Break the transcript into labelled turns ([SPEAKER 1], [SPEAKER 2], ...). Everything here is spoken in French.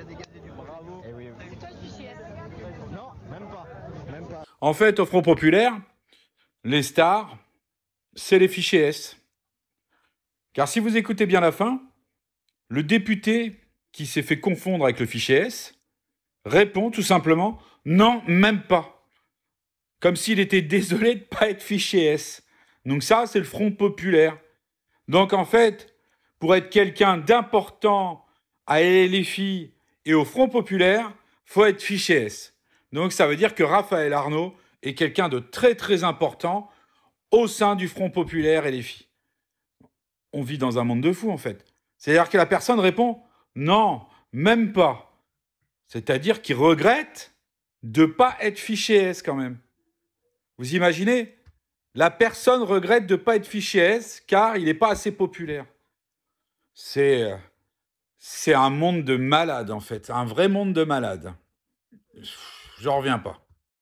[SPEAKER 1] Eh non, même pas. En fait, au Front Populaire, les stars, c'est les fichiers S. Car si vous écoutez bien la fin, le député qui s'est fait confondre avec le fichier S répond tout simplement non, même pas. Comme s'il était désolé de ne pas être fichier S. Donc ça, c'est le Front populaire. Donc en fait, pour être quelqu'un d'important à filles et au Front Populaire, faut être fiché S. Donc ça veut dire que Raphaël Arnaud est quelqu'un de très très important au sein du Front Populaire et les filles. On vit dans un monde de fous en fait. C'est-à-dire que la personne répond non, même pas. C'est-à-dire qu'il regrette de ne pas être fiché S quand même. Vous imaginez La personne regrette de ne pas être fiché S car il n'est pas assez populaire. C'est euh, c'est un monde de malades, en fait. Un vrai monde de malades. J'en reviens pas.